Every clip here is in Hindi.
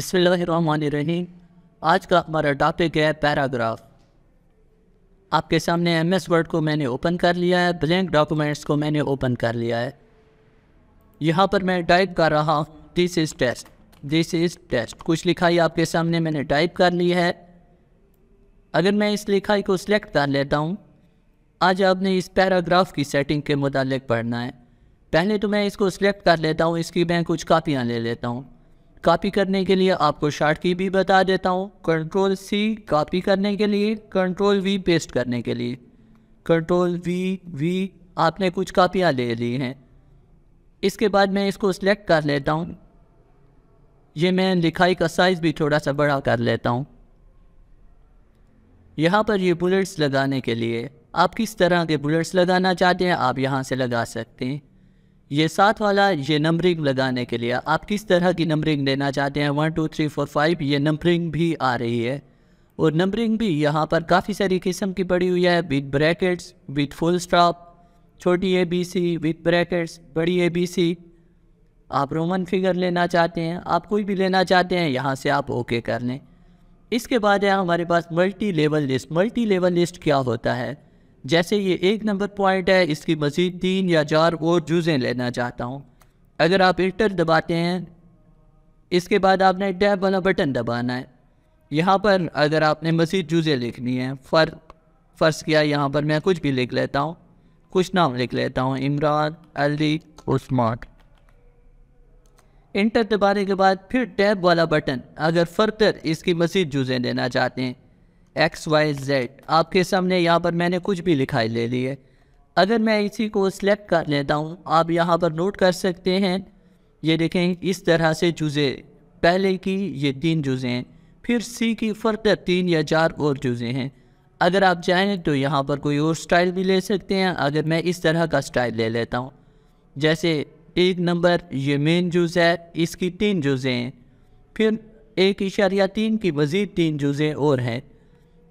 बिसमीम आज का हमारा टॉपिक है पैराग्राफ आपके सामने एम एस वर्ड को मैंने ओपन कर लिया है ब्लैंक डॉक्यूमेंट्स को मैंने ओपन कर लिया है यहाँ पर मैं टाइप कर रहा हूँ this is test this is test कुछ लिखाई आपके सामने मैंने टाइप कर ली है अगर मैं इस लिखाई को सिलेक्ट कर लेता हूँ आज आपने इस पैराग्राफ की सेटिंग के मुतालिक पढ़ना है पहले तो मैं इसको सिलेक्ट कर लेता हूँ इसकी मैं कुछ कापियाँ ले लेता हूँ कॉपी करने के लिए आपको शार्ट की भी बता देता हूँ कंट्रोल सी कॉपी करने के लिए कंट्रोल वी पेस्ट करने के लिए कंट्रोल वी वी आपने कुछ कापियाँ ले ली हैं इसके बाद मैं इसको सिलेक्ट कर लेता हूँ ये मैं लिखाई का साइज़ भी थोड़ा सा बड़ा कर लेता हूँ यहाँ पर ये बुलेट्स लगाने के लिए आप किस तरह के बुलेट्स लगाना चाहते हैं आप यहाँ से लगा सकते हैं ये साथ वाला ये नंबरिंग लगाने के लिए आप किस तरह की नंबरिंग देना चाहते हैं one two three four five ये नंबरिंग भी आ रही है और नंबरिंग भी यहाँ पर काफ़ी सारी किस्म की पड़ी हुई है with brackets with full stop छोटी A B C with brackets बड़ी ए बी सी आप रोमन फिगर लेना चाहते हैं आप कोई भी लेना चाहते हैं यहाँ से आप ओके कर लें इसके बाद है हमारे पास multi level list multi level list क्या होता है जैसे ये एक नंबर पॉइंट है इसकी मज़ीद तीन या चार और जूज़ें लेना चाहता हूँ अगर आप इंटर दबाते हैं इसके बाद आपने टैब वाला बटन दबाना है यहाँ पर अगर आपने मज़ीद जूज़ें लिखनी है फर फ़र्ज़ किया यहाँ पर मैं कुछ भी लिख लेता हूँ कुछ नाम लिख लेता हूँ इमरान अली उस्मान इंटर दबाने के बाद फिर टैब वाला बटन अगर फर्दर इसकी मज़ीद जूज़ें लेना चाहते हैं एक्स वाई जेड आपके सामने यहाँ पर मैंने कुछ भी लिखाई ले ली है अगर मैं इसी को सिलेक्ट कर लेता हूँ आप यहाँ पर नोट कर सकते हैं ये देखें इस तरह से जुज़े पहले की ये तीन जुज़े हैं फिर सी की फर्दर तीन या चार और जुज़े हैं अगर आप चाहें तो यहाँ पर कोई और स्टाइल भी ले सकते हैं अगर मैं इस तरह का स्टाइल ले लेता हूँ जैसे एक नंबर ये मेन जुज है इसकी तीन जुजें हैं फिर एक इशारिया तीन की मज़ीद तीन जुज़े और हैं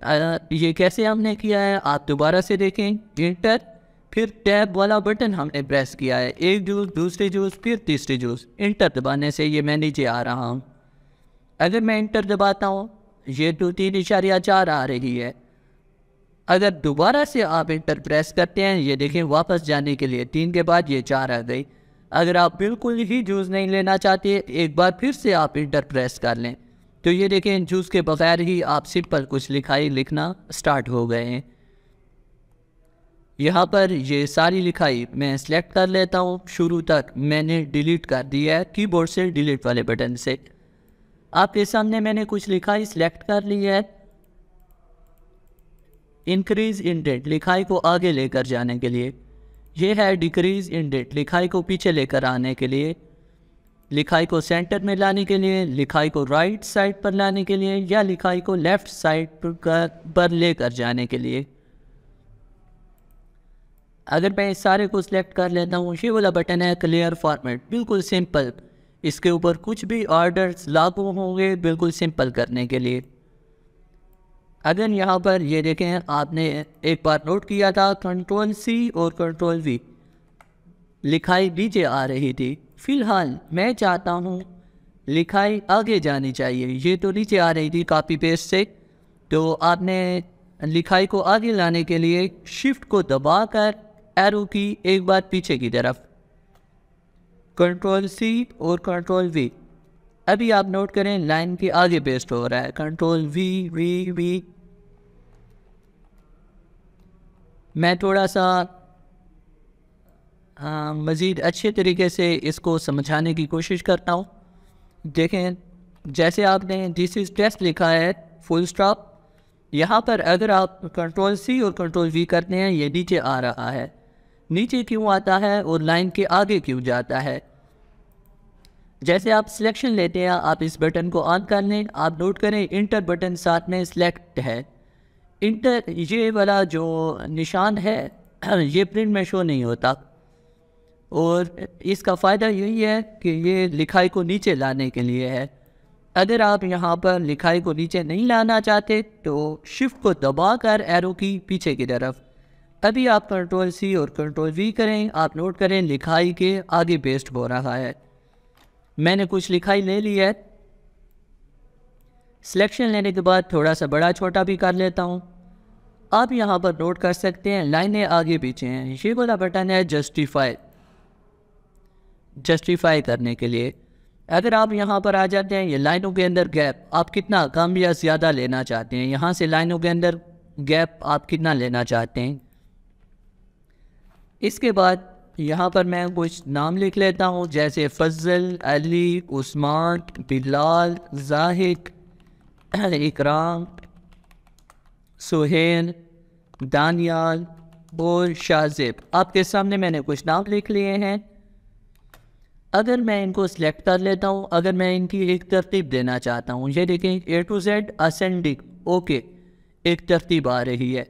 ये कैसे हमने किया है आप दोबारा से देखें इंटर फिर टैब वाला बटन हमने प्रेस किया है एक जूस दूसरे जूस फिर तीसरे जूस इंटर दबाने से ये मैं नीचे आ रहा हूँ अगर मैं इंटर दबाता हूँ ये दो तीन इशारिया चार आ रही है अगर दोबारा से आप इंटर प्रेस करते हैं ये देखें वापस जाने के लिए तीन के बाद ये चार आ गई अगर आप बिल्कुल ही जूस नहीं लेना चाहते एक बार फिर से आप इंटर प्रेस कर लें तो ये देखें जूस के बगैर ही आप सिप पर कुछ लिखाई लिखना स्टार्ट हो गए हैं यहाँ पर ये सारी लिखाई मैं सिलेक्ट कर लेता हूँ शुरू तक मैंने डिलीट कर दिया है कीबोर्ड से डिलीट वाले बटन से आपके सामने मैंने कुछ लिखाई सिलेक्ट कर ली है इंक्रीज इन डेट लिखाई को आगे लेकर जाने के लिए यह है डिक्रीज इन डेट लिखाई को पीछे लेकर आने के लिए लिखाई को सेंटर में लाने के लिए लिखाई को राइट साइड पर लाने के लिए या लिखाई को लेफ़्ट साइड पर, लेकर जाने के लिए अगर मैं इस सारे को सिलेक्ट कर लेता हूँ ये वाला बटन है क्लियर फॉर्मेट बिल्कुल सिंपल इसके ऊपर कुछ भी ऑर्डर्स लागू होंगे बिल्कुल सिंपल करने के लिए अगर यहाँ पर ये देखें आपने एक बार नोट किया था कंट्रोल सी और कंट्रोल वी लिखाई नीचे आ रही थी फ़िलहाल मैं चाहता हूँ लिखाई आगे जानी चाहिए ये तो नीचे आ रही थी कापी पेस्ट से तो आपने लिखाई को आगे लाने के लिए शिफ्ट को दबाकर एरो की एक बार पीछे की तरफ कंट्रोल सी और कंट्रोल वी अभी आप नोट करें लाइन के आगे पेस्ट हो रहा है कंट्रोल वी वी वी मैं थोड़ा सा मज़ीद अच्छे तरीके से इसको समझाने की कोशिश करता हूँ देखें जैसे आपने दिस इज़ टेस्ट लिखा है फुल स्टॉप यहाँ पर अगर आप कंट्रोल सी और कंट्रोल वी करते हैं ये नीचे आ रहा है नीचे क्यों आता है और लाइन के आगे क्यों जाता है जैसे आप सिलेक्शन लेते हैं आप इस बटन को ऑन कर लें आप नोट करें इंटर बटन साथ में सिलेक्ट है इंटर ये वाला जो निशान है ये प्रिंट में शो नहीं होता और इसका फ़ायदा यही है कि ये लिखाई को नीचे लाने के लिए है अगर आप यहाँ पर लिखाई को नीचे नहीं लाना चाहते तो शिफ्ट को दबा कर एरो की पीछे की तरफ अभी आप कंट्रोल सी और कंट्रोल वी करें आप नोट करें लिखाई के आगे पेस्ट हो रहा है मैंने कुछ लिखाई ले ली है सिलेक्शन लेने के बाद थोड़ा सा बड़ा छोटा भी कर लेता हूँ आप यहाँ पर नोट कर सकते हैं लाइनें आगे पीछे हैं ये वाला बटन है जस्टिफाई जस्टिफाई करने के लिए अगर आप यहाँ पर आ जाते हैं ये लाइनों के अंदर गैप आप कितना कम या ज़्यादा लेना चाहते हैं यहाँ से लाइनों के अंदर गैप आप कितना लेना चाहते हैं इसके बाद यहाँ पर मैं कुछ नाम लिख लेता हूँ जैसे फजल अली उस्मान बिलाल जाहिद इकराम सुहेल दानियाल और शाहजेब आपके सामने मैंने कुछ नाम लिख लिए हैं अगर मैं इनको सिलेक्ट कर लेता हूँ अगर मैं इनकी एक तरतीब देना चाहता हूँ ये देखें A to Z ascending okay एक तरतीब आ रही है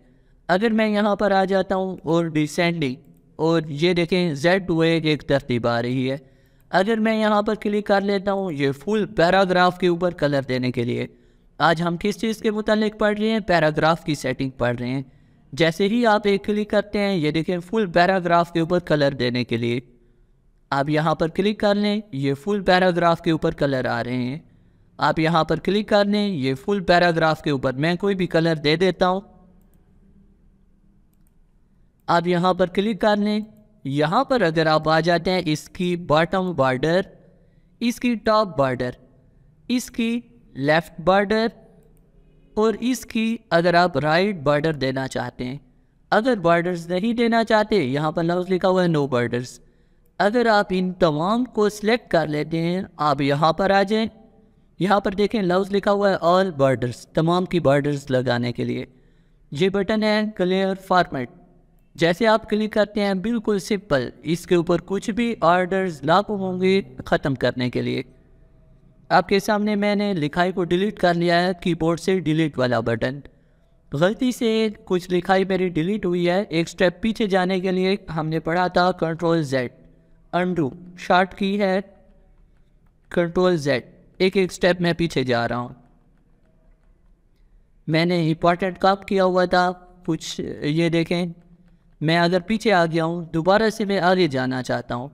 अगर मैं यहाँ पर आ जाता हूँ और डिसेंडिंग और ये देखें जेड टू एक तरतीब आ रही है अगर मैं यहाँ पर क्लिक कर लेता हूँ ये फुल पैराग्राफ के ऊपर कलर देने के लिए आज हम किस चीज़ के मुतलिक पढ़ रहे हैं पैराग्राफ की सेटिंग पढ़ रहे हैं जैसे ही आप एक क्लिक करते हैं ये देखें फुल पैराग्राफ के ऊपर कलर देने के लिए आप यहाँ पर क्लिक कर लें ये फुल पैराग्राफ के ऊपर कलर आ रहे हैं आप यहाँ पर क्लिक कर लें ये फुल पैराग्राफ के ऊपर मैं कोई भी कलर दे देता हूँ आप यहाँ पर क्लिक कर लें यहाँ पर अगर आप आ जाते हैं इसकी बॉटम बॉर्डर इसकी टॉप बॉर्डर इसकी लेफ़्ट बॉर्डर और इसकी अगर आप राइट बॉर्डर देना चाहते हैं अगर बॉर्डर्स नहीं देना चाहते यहाँ पर लफ्ज़ लिखा हुआ है नो बॉर्डर्स अगर आप इन तमाम को सिलेक्ट कर लेते हैं आप यहाँ पर आ जाएं यहाँ पर देखें लफ्ज़ लिखा हुआ है ऑल बॉर्डर्स तमाम की बॉर्डर्स लगाने के लिए ये बटन है क्लियर फॉर्मेट जैसे आप क्लिक करते हैं बिल्कुल सिंपल इसके ऊपर कुछ भी ऑर्डर्स लागू होंगे ख़त्म करने के लिए आपके सामने मैंने लिखाई को डिलीट कर लिया है कीबोर्ड से डिलीट वाला बटन गलती से कुछ लिखाई मेरी डिलीट हुई है एक स्टेप पीछे जाने के लिए हमने पढ़ा था कंट्रोल जेड अंडू शार्ट की है कंट्रोल जेड एक एक स्टेप मैं पीछे जा रहा हूँ मैंने इंपॉर्टेंट काम किया हुआ था कुछ ये देखें मैं अगर पीछे आ गया हूँ दोबारा से मैं आगे जाना चाहता हूँ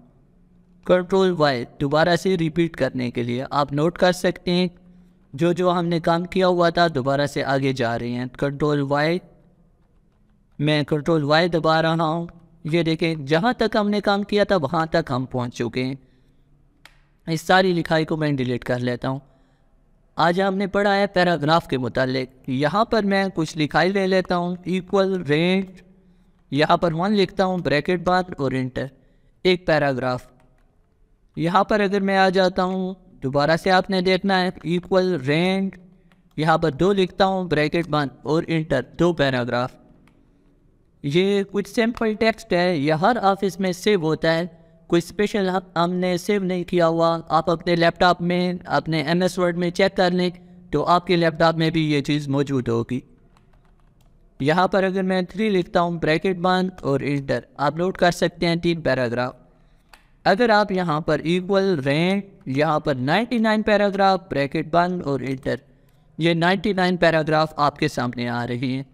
कंट्रोल वाई दोबारा से रिपीट करने के लिए आप नोट कर सकते हैं जो जो हमने काम किया हुआ था दोबारा से आगे जा रहे हैं कंट्रोल वाई मैं कंट्रोल वाई दबा रहा हूँ ये देखें जहाँ तक हमने काम किया था वहाँ तक हम पहुँच चुके हैं इस सारी लिखाई को मैं डिलीट कर लेता हूँ आज हमने पढ़ा है पैराग्राफ के मुतालिक यहाँ पर मैं कुछ लिखाई ले लेता हूँ इक्वल रेंट यहाँ पर वन लिखता हूँ ब्रैकेट बार और इंटर एक पैराग्राफ यहाँ पर अगर मैं आ जाता हूँ दोबारा से आपने देखना है इक्वल रेंट यहाँ पर दो लिखता हूँ ब्रैकेट बंद और इंटर दो पैराग्राफ ये कुछ सिंपल टेक्स्ट है यह हर ऑफिस में सेव होता है कोई स्पेशल हमने सेव नहीं किया हुआ आप अपने लैपटॉप में अपने एम एस वर्ड में चेक कर लें तो आपके लैपटॉप में भी ये चीज़ मौजूद होगी यहाँ पर अगर मैं थ्री लिखता हूँ ब्रैकेट बंद और इंटर आप नोट कर सकते हैं तीन पैराग्राफ अगर आप यहाँ पर इक्वल रेंट यहाँ पर 99 पैराग्राफ ब्रैकेट बंद और इंटर ये 99 पैराग्राफ आपके सामने आ रही हैं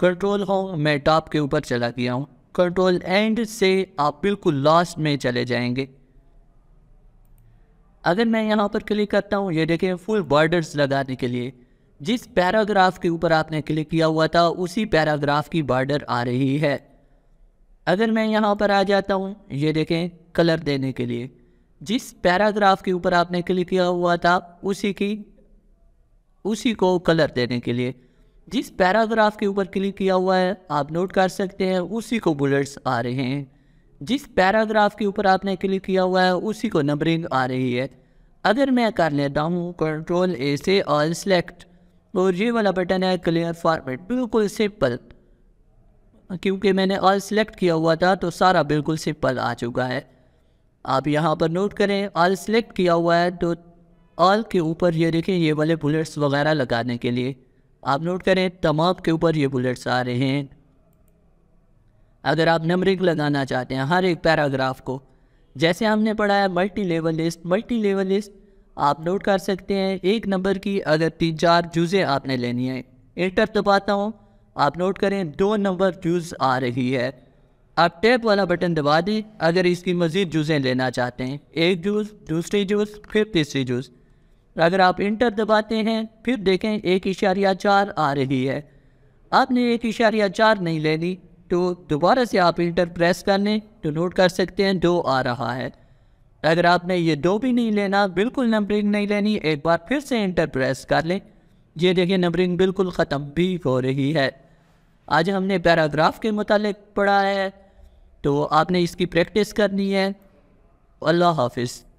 कंट्रोल हो मैं टॉप के ऊपर चला गया हूँ कंट्रोल एंड से आप बिल्कुल लास्ट में चले जाएंगे अगर मैं यहाँ पर क्लिक करता हूँ ये देखें फुल बॉर्डर्स लगाने के लिए जिस पैराग्राफ के ऊपर आपने क्लिक किया हुआ था उसी पैराग्राफ की बॉर्डर आ रही है अगर मैं यहाँ पर आ जाता हूँ ये देखें कलर देने के लिए जिस पैराग्राफ के ऊपर आपने क्लिक किया हुआ था उसी की उसी को कलर देने के लिए जिस पैराग्राफ के ऊपर क्लिक किया हुआ है आप नोट कर सकते हैं उसी को बुलेट्स आ रहे हैं जिस पैराग्राफ के ऊपर आपने क्लिक किया हुआ है उसी को नंबरिंग आ रही है अगर मैं कर लेता हूँ कंट्रोल ए से ऑल सेलेक्ट और ये वाला बटन है क्लियर फॉर्मेट बिल्कुल सिंपल क्योंकि मैंने ऑल सेलेक्ट किया हुआ था तो सारा बिल्कुल सिंपल आ चुका है आप यहाँ पर नोट करें ऑल सेलेक्ट किया हुआ है तो ऑल के ऊपर ये देखें ये वाले बुलेट्स वगैरह लगाने के लिए आप नोट करें तमाम के ऊपर ये बुलेट्स आ रहे हैं अगर आप नंबरिंग लगाना चाहते हैं हर एक पैराग्राफ को जैसे हमने पढ़ाया multi level list multi level list आप नोट कर सकते हैं एक नंबर की अगर तीन चार जूज़ें आपने लेनी है इंटर दबाता हूँ आप नोट करें दो नंबर जूज़ आ रही है आप टैप वाला बटन दबा दें अगर इसकी मज़ीद जूज़ें लेना चाहते हैं एक जूस दूसरी जूस फिर तीसरी जूज अगर आप इंटर दबाते हैं फिर देखें एक इशारिया चार आ रही है आपने एक इशारिया चार नहीं लेनी तो दोबारा से आप इंटर प्रेस कर लें तो नोट कर सकते हैं दो आ रहा है अगर आपने ये दो भी नहीं लेना बिल्कुल नंबरिंग नहीं लेनी एक बार फिर से इंटर प्रेस कर लें ये देखिए नंबरिंग बिल्कुल ख़त्म भी हो रही है आज हमने पैराग्राफ के मतलब पढ़ा है तो आपने इसकी प्रैक्टिस करनी है अल्लाह हाफिज़